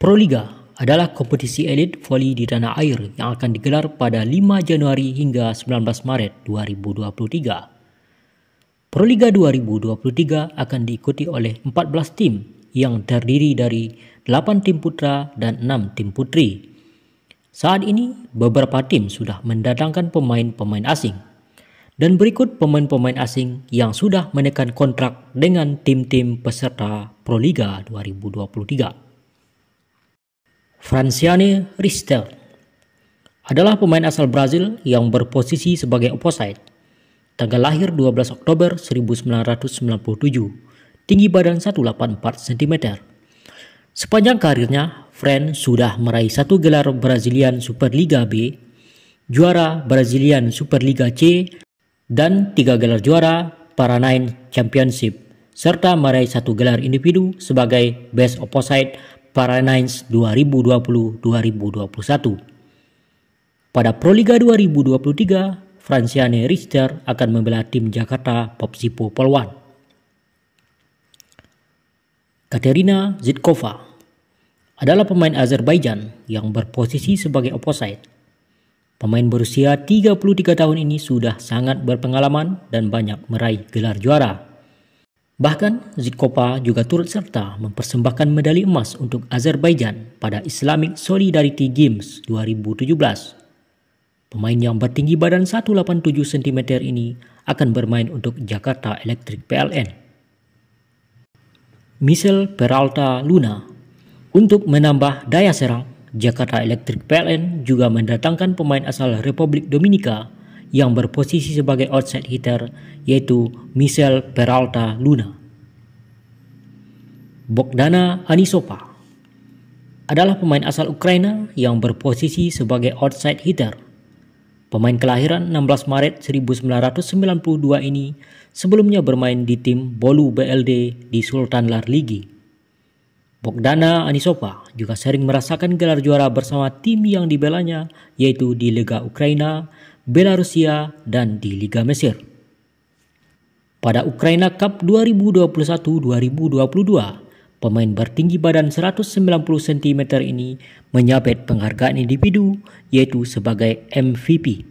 Proliga adalah kompetisi elit voli di tanah air yang akan digelar pada 5 Januari hingga 19 Maret 2023. Proliga 2023 akan diikuti oleh 14 tim yang terdiri dari 8 tim putra dan 6 tim putri. Saat ini, beberapa tim sudah mendatangkan pemain-pemain asing. Dan berikut pemain-pemain asing yang sudah menekan kontrak dengan tim-tim peserta Proliga 2023. Franciane Ristel adalah pemain asal Brazil yang berposisi sebagai opposite. Tanggal lahir 12 Oktober 1997, tinggi badan 184 cm. Sepanjang karirnya, Fran sudah meraih satu gelar Brazilian Superliga B, juara Brazilian Superliga C, dan tiga gelar juara Paranaense Championship, serta meraih satu gelar individu sebagai Best Opposite Paranaense 2020-2021. Pada Proliga 2023, Franciane Richter akan membela tim Jakarta Popsipo Polwan. Katerina Zitkova adalah pemain Azerbaijan yang berposisi sebagai opposite. Pemain berusia 33 tahun ini sudah sangat berpengalaman dan banyak meraih gelar juara Bahkan Zikopa juga turut serta mempersembahkan medali emas untuk Azerbaijan pada Islamic Solidarity Games 2017. Pemain yang bertinggi badan 187 cm ini akan bermain untuk Jakarta Electric PLN. Michel Peralta Luna Untuk menambah daya serang, Jakarta Electric PLN juga mendatangkan pemain asal Republik Dominika yang berposisi sebagai outside hitter yaitu Michel Peralta Luna. Bogdana Anisopa adalah pemain asal Ukraina yang berposisi sebagai outside hitter. Pemain kelahiran 16 Maret 1992 ini sebelumnya bermain di tim Bolu BLD di Sultan Ligi. Bogdana Anisopa juga sering merasakan gelar juara bersama tim yang dibelanya yaitu di Liga Ukraina, Belarusia, dan di Liga Mesir. Pada Ukraina Cup 2021-2022, pemain bertinggi badan 190 cm ini menyabet penghargaan individu yaitu sebagai MVP.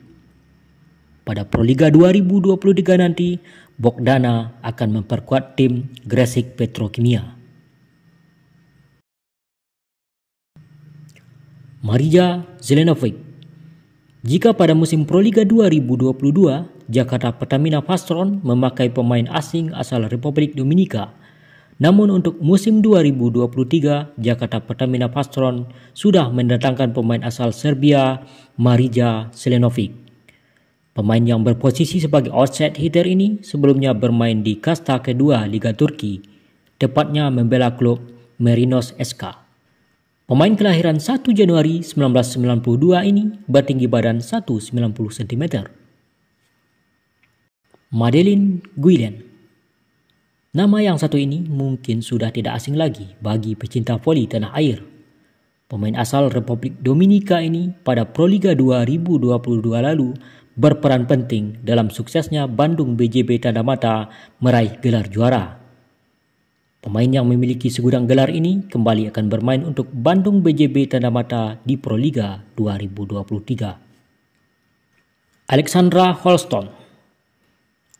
Pada Proliga 2023 nanti, Bogdana akan memperkuat tim Gresik Petrokimia. Marija Zelenovic jika pada musim Proliga 2022, Jakarta Pertamina Pastron memakai pemain asing asal Republik Dominika, namun untuk musim 2023, Jakarta Pertamina Pastron sudah mendatangkan pemain asal Serbia, Marija Selenovic. Pemain yang berposisi sebagai outset hitter ini sebelumnya bermain di kasta kedua Liga Turki, tepatnya membela klub Merinos SK. Pemain kelahiran 1 Januari 1992 ini bertinggi badan 190 cm. Madeline Guillem, Nama yang satu ini mungkin sudah tidak asing lagi bagi pecinta voli tanah air. Pemain asal Republik Dominika ini pada Proliga 2022 lalu berperan penting dalam suksesnya Bandung BJB Mata meraih gelar juara. Pemain yang memiliki segudang gelar ini kembali akan bermain untuk Bandung BJB Tanda Mata di Proliga 2023. Alexandra Holston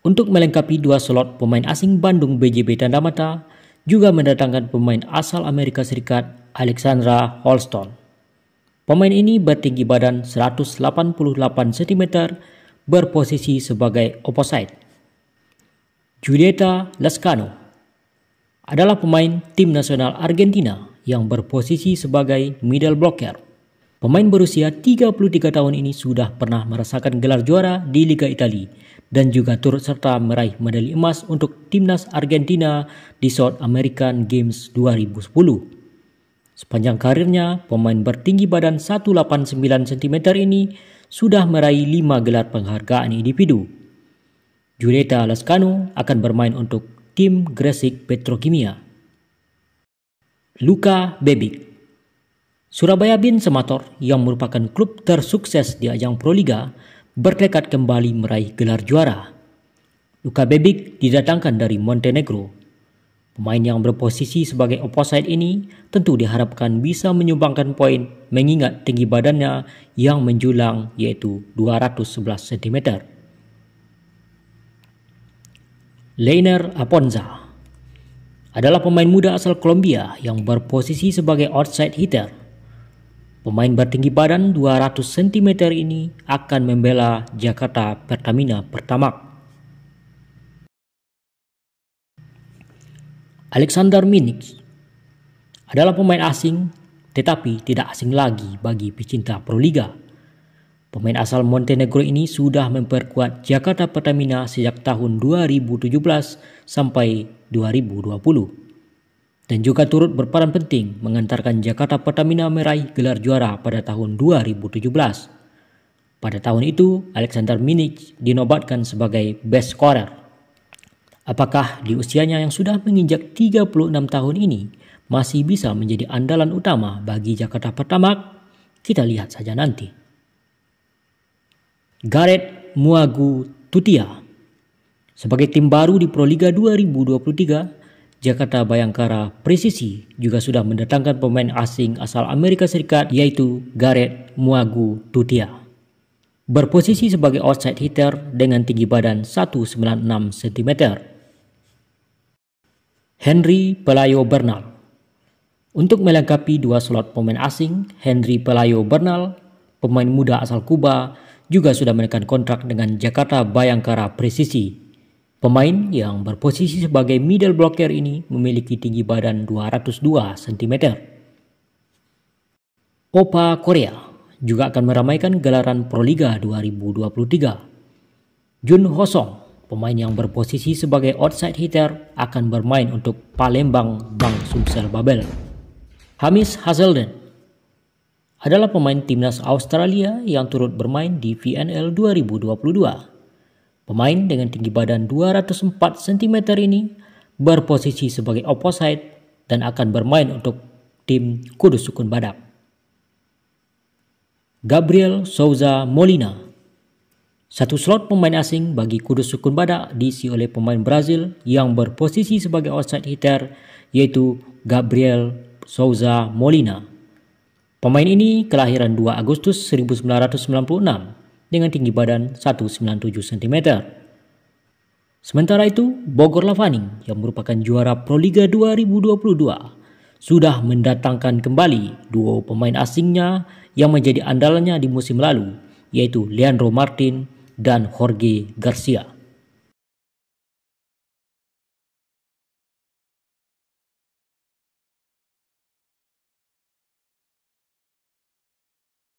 Untuk melengkapi dua slot pemain asing Bandung BJB Tanda Mata, juga mendatangkan pemain asal Amerika Serikat Alexandra Holston. Pemain ini bertinggi badan 188 cm, berposisi sebagai opposite. Julieta Lascano adalah pemain tim nasional Argentina yang berposisi sebagai middle blocker. Pemain berusia 33 tahun ini sudah pernah merasakan gelar juara di Liga Italia dan juga turut serta meraih medali emas untuk timnas Argentina di South American Games 2010. Sepanjang karirnya, pemain bertinggi badan 189 cm ini sudah meraih 5 gelar penghargaan individu. Julieta Lascano akan bermain untuk tim Gresik Petrokimia. Luka Bebik Surabaya Bin Semator yang merupakan klub tersukses di ajang Proliga bertekad kembali meraih gelar juara. Luka Bebik didatangkan dari Montenegro. Pemain yang berposisi sebagai opposite ini tentu diharapkan bisa menyumbangkan poin mengingat tinggi badannya yang menjulang yaitu 211 cm. Leiner Aponza adalah pemain muda asal Kolombia yang berposisi sebagai outside hitter. Pemain bertinggi badan 200 cm ini akan membela Jakarta Pertamina Pertamak. Alexander Minix adalah pemain asing tetapi tidak asing lagi bagi pecinta Proliga Pemain asal Montenegro ini sudah memperkuat Jakarta Pertamina sejak tahun 2017 sampai 2020 dan juga turut berperan penting mengantarkan Jakarta Pertamina meraih gelar juara pada tahun 2017. Pada tahun itu, Alexander Minic dinobatkan sebagai best scorer. Apakah di usianya yang sudah menginjak 36 tahun ini masih bisa menjadi andalan utama bagi Jakarta Pertamak? Kita lihat saja nanti. Gareth Muagu Tutia. Sebagai tim baru di Proliga 2023, Jakarta Bayangkara Presisi juga sudah mendatangkan pemain asing asal Amerika Serikat yaitu Gareth Muagu Tutia. Berposisi sebagai outside hitter dengan tinggi badan 196 cm. Henry Pelayo Bernal Untuk melengkapi dua slot pemain asing, Henry Pelayo Bernal, pemain muda asal Kuba, juga sudah menekan kontrak dengan Jakarta Bayangkara Presisi. Pemain yang berposisi sebagai middle blocker ini memiliki tinggi badan 202 cm. Opa Korea juga akan meramaikan gelaran Proliga 2023. Jun Hosong, pemain yang berposisi sebagai outside hitter, akan bermain untuk Palembang Bang Sumsel Babel. Hamis Hazelden adalah pemain timnas Australia yang turut bermain di VNL 2022. Pemain dengan tinggi badan 204 cm ini berposisi sebagai opposite dan akan bermain untuk tim Kudus Sukun Badak. Gabriel Souza Molina satu slot pemain asing bagi Kudus Sukun Badak diisi oleh pemain Brazil yang berposisi sebagai outside hitter yaitu Gabriel Souza Molina. Pemain ini kelahiran 2 Agustus 1996 dengan tinggi badan 197 cm. Sementara itu, Bogor Lavaning yang merupakan juara Proliga 2022 sudah mendatangkan kembali dua pemain asingnya yang menjadi andalannya di musim lalu, yaitu Leandro Martin dan Jorge Garcia.